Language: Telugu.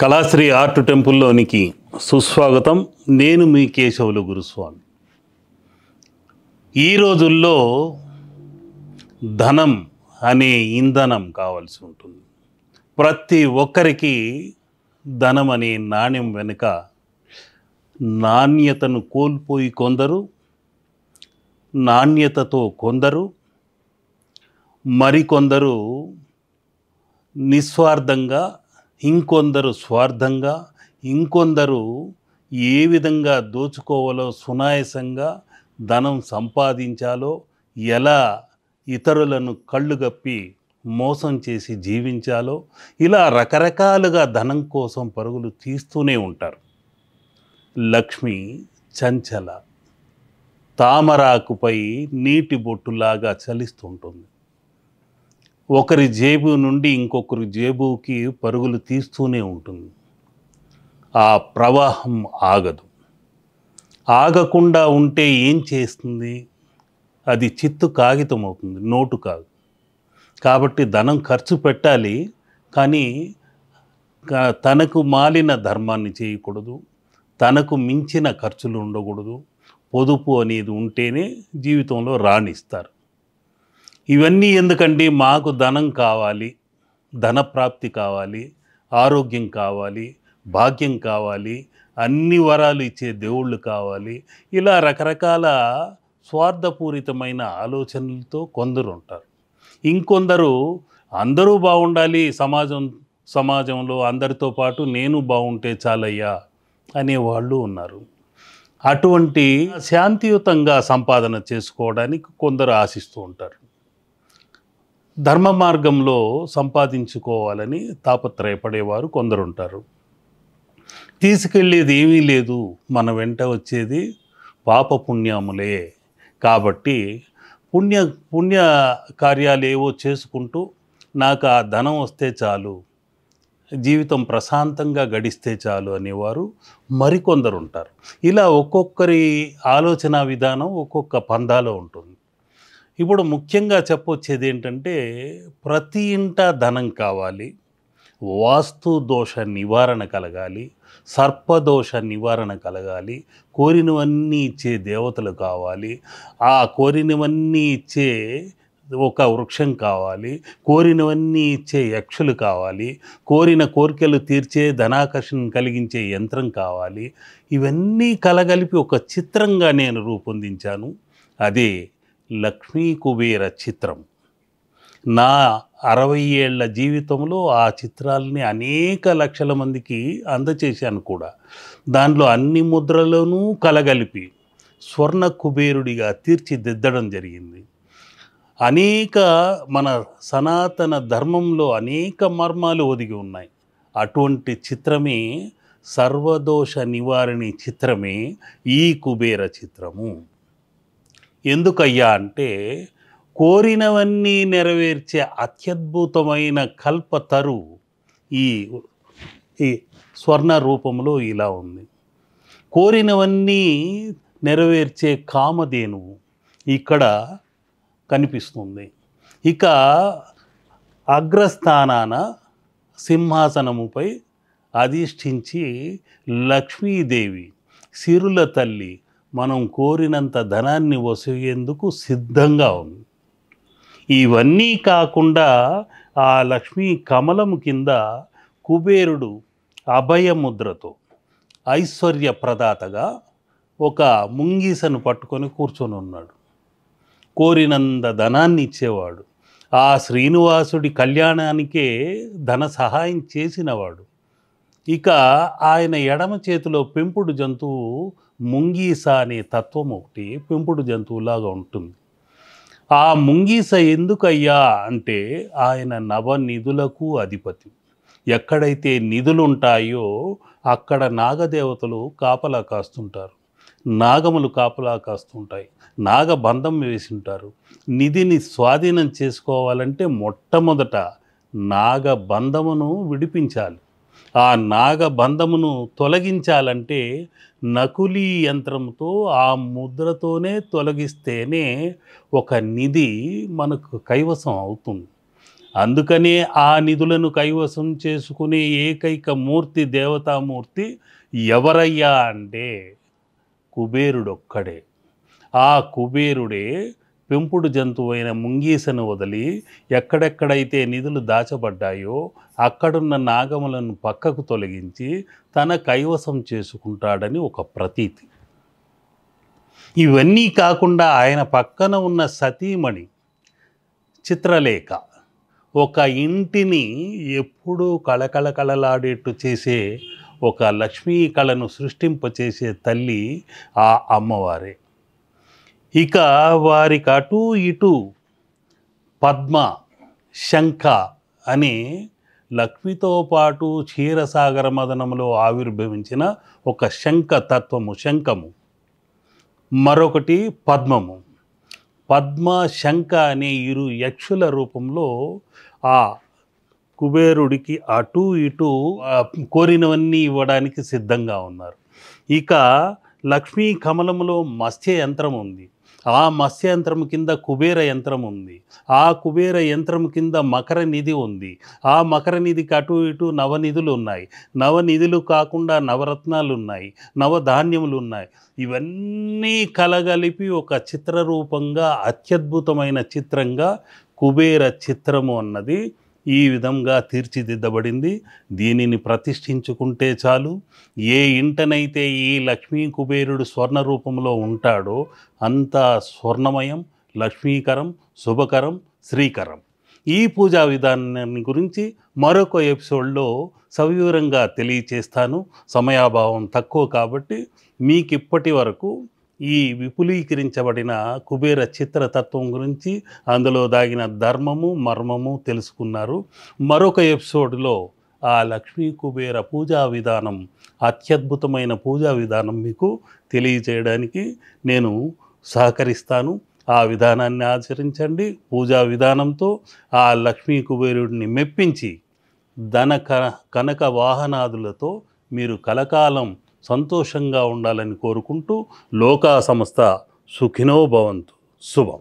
కళాశ్రీ ఆర్ట్ టెంపుల్లోనికి సుస్వాగతం నేను మీ కేశవులు గురుస్వామి ఈ రోజుల్లో ధనం అనే ఇంధనం కావాల్సి ఉంటుంది ప్రతి ఒక్కరికి ధనం అనే నాణ్యం వెనుక నాణ్యతను కోల్పోయి కొందరు నాణ్యతతో కొందరు మరికొందరు నిస్వార్థంగా ఇంకొందరు స్వార్థంగా ఇంకొందరు ఏ విధంగా దోచుకోవాలో సునాయసంగా ధనం సంపాదించాలో ఎలా ఇతరులను కళ్ళు కప్పి మోసం చేసి జీవించాలో ఇలా రకరకాలుగా ధనం కోసం పరుగులు తీస్తూనే ఉంటారు లక్ష్మి చంచల తామరాకుపై నీటి బొట్టులాగా చలిస్తుంటుంది ఒకరి జేబు నుండి ఇంకొకరి జేబుకి పరుగులు తీస్తూనే ఉంటుంది ఆ ప్రవాహం ఆగదు ఆగకుండా ఉంటే ఏం చేస్తుంది అది చిత్తు కాగితం అవుతుంది నోటు కాదు కాబట్టి ధనం ఖర్చు పెట్టాలి కానీ తనకు మాలిన ధర్మాన్ని చేయకూడదు తనకు మించిన ఖర్చులు ఉండకూడదు పొదుపు అనేది ఉంటేనే జీవితంలో రాణిస్తారు ఇవన్నీ ఎందుకండి మాకు ధనం కావాలి ధనప్రాప్తి కావాలి ఆరోగ్యం కావాలి భాగ్యం కావాలి అన్ని వరాలు ఇచ్చే దేవుళ్ళు కావాలి ఇలా రకరకాల స్వార్థపూరితమైన ఆలోచనలతో కొందరు ఉంటారు ఇంకొందరు అందరూ బాగుండాలి సమాజం సమాజంలో అందరితో పాటు నేను బాగుంటే చాలయ్యా అనేవాళ్ళు ఉన్నారు అటువంటి శాంతియుతంగా సంపాదన చేసుకోవడానికి కొందరు ఆశిస్తూ ఉంటారు ధర్మ మార్గంలో సంపాదించుకోవాలని తాపత్రయపడేవారు కొందరుంటారు తీసుకెళ్ళేది ఏమీ లేదు మన వెంట వచ్చేది పాపపుణ్యములే కాబట్టి పుణ్య పుణ్య కార్యాలు ఏవో చేసుకుంటూ నాకు ఆ ధనం వస్తే చాలు జీవితం ప్రశాంతంగా గడిస్తే చాలు అనేవారు మరికొందరు ఉంటారు ఇలా ఒక్కొక్కరి ఆలోచన విధానం ఒక్కొక్క పందాలో ఉంటుంది ఇప్పుడు ముఖ్యంగా చెప్పొచ్చేది ఏంటంటే ప్రతి ఇంట ధనం కావాలి వాస్తు దోష నివారణ కలగాలి సర్పదోష నివారణ కలగాలి కోరినవన్నీ ఇచ్చే దేవతలు కావాలి ఆ కోరినవన్నీ ఇచ్చే ఒక వృక్షం కావాలి కోరినవన్నీ ఇచ్చే యక్షులు కావాలి కోరిన కోరికలు తీర్చే ధనాకర్షణ కలిగించే యంత్రం కావాలి ఇవన్నీ కలగలిపి ఒక చిత్రంగా నేను రూపొందించాను అదే లక్ష్మీ కుబేర చిత్రం నా అరవై ఏళ్ల జీవితంలో ఆ చిత్రాలని అనేక లక్షల మందికి అందచేశాను కూడా దానిలో అన్ని ముద్రలోనూ కలగలిపి స్వర్ణ కుబేరుడిగా తీర్చిదిద్దడం జరిగింది అనేక మన సనాతన ధర్మంలో అనేక మర్మాలు ఒదిగి ఉన్నాయి అటువంటి చిత్రమే సర్వదోష నివారణి చిత్రమే ఈ కుబేర చిత్రము ఎందుకయ్యా అంటే కోరినవన్నీ నెరవేర్చే అత్యద్భుతమైన కల్పతరు ఈ ఈ స్వర్ణ రూపంలో ఇలా ఉంది కోరినవన్నీ నెరవేర్చే కామధేను ఇక్కడ కనిపిస్తుంది ఇక అగ్రస్థానాన సింహాసనముపై అధిష్ఠించి లక్ష్మీదేవి సిరుల తల్లి మనం కోరినంత ధనాన్ని వసూయేందుకు సిద్ధంగా ఉంది ఇవన్నీ కాకుండా ఆ లక్ష్మీ కమలం కింద కుబేరుడు అభయముద్రతో ఐశ్వర్య ప్రదాతగా ఒక ముంగీసను పట్టుకొని కూర్చొని ఉన్నాడు కోరినంత ధనాన్ని ఇచ్చేవాడు ఆ శ్రీనివాసుడి కళ్యాణానికే ధన సహాయం చేసినవాడు ఇక ఆయన ఎడమ చేతిలో పెంపుడు జంతువు ముంగీస అనే తత్వం ఒకటి పెంపుడు జంతువులాగా ఉంటుంది ఆ ముంగీస ఎందుకయ్యా అంటే ఆయన నవనిధులకు అధిపతి ఎక్కడైతే నిధులు ఉంటాయో అక్కడ నాగదేవతలు కాపలా కాస్తుంటారు నాగములు కాపలా కాస్తుంటాయి నాగబంధం వేసింటారు నిధిని స్వాధీనం చేసుకోవాలంటే మొట్టమొదట నాగబంధమును విడిపించాలి ఆ నాగబంధమును తొలగించాలంటే నకులీ యంత్రంతో ఆ ముద్రతోనే తొలగిస్తేనే ఒక నిధి మనకు కైవసం అవుతుంది అందుకనే ఆ నిధులను కైవసం చేసుకునే ఏకైక మూర్తి దేవతామూర్తి ఎవరయ్యా అంటే కుబేరుడొక్కడే ఆ కుబేరుడే పెంపుడు జంతువు అయిన ముంగీసను వదిలి ఎక్కడెక్కడైతే నిధులు దాచబడ్డాయో అక్కడున్న నాగములను పక్కకు తొలగించి తన కైవసం చేసుకుంటాడని ఒక ప్రతీతి ఇవన్నీ కాకుండా ఆయన పక్కన ఉన్న సతీమణి చిత్రలేఖ ఒక ఇంటిని ఎప్పుడూ కళకళకళలాడేట్టు చేసే ఒక లక్ష్మీ కళను సృష్టింపచేసే తల్లి ఆ అమ్మవారే ఇక వారికి అటు ఇటు పద్మ శంఖ అని లక్ష్మితో పాటు క్షీరసాగర మదనంలో ఆవిర్భవించిన ఒక శంఖ తత్వము శంఖము మరొకటి పద్మము పద్మ శంఖ అనే ఇరు యక్షుల రూపంలో ఆ కుబేరుడికి అటు ఇటు కోరినవన్నీ ఇవ్వడానికి సిద్ధంగా ఉన్నారు ఇక లక్ష్మీ కమలంలో మత్స్య యంత్రం ఉంది ఆ మత్స్యంత్రం కింద కుబేర యంత్రం ఉంది ఆ కుబేర యంత్రం కింద మకర నిధి ఉంది ఆ మకర నిధికి అటు ఇటు నవనిధులు ఉన్నాయి నవనిధులు కాకుండా నవరత్నాలు ఉన్నాయి నవధాన్యములు ఉన్నాయి ఇవన్నీ కలగలిపి ఒక చిత్రరూపంగా అత్యద్భుతమైన చిత్రంగా కుబేర చిత్రము అన్నది ఈ విధంగా తీర్చిదిద్దబడింది దీనిని ప్రతిష్ఠించుకుంటే చాలు ఏ ఇంటనైతే ఈ లక్ష్మీ కుబేరుడు స్వర్ణ రూపంలో ఉంటాడో అంతా స్వర్ణమయం లక్ష్మీకరం శుభకరం శ్రీకరం ఈ పూజా విధానాన్ని గురించి మరొక ఎపిసోడ్లో సవివరంగా తెలియచేస్తాను సమయాభావం తక్కువ కాబట్టి మీకు ఇప్పటి వరకు ఈ విపులీకరించబడిన కుబేర చిత్రతత్వం గురించి అందులో దాగిన ధర్మము మర్మము తెలుసుకున్నారు మరొక ఎపిసోడ్లో ఆ లక్ష్మీ కుబేర పూజా విధానం అత్యద్భుతమైన పూజా విధానం మీకు తెలియజేయడానికి నేను సహకరిస్తాను ఆ విధానాన్ని ఆచరించండి పూజా విధానంతో ఆ లక్ష్మీ కుబేరుడిని మెప్పించి ధన కనక వాహనాదులతో మీరు కలకాలం సంతోషంగా ఉండాలని కోరుకుంటూ లోకా సంస్థ సుఖినో భవంతు శుభం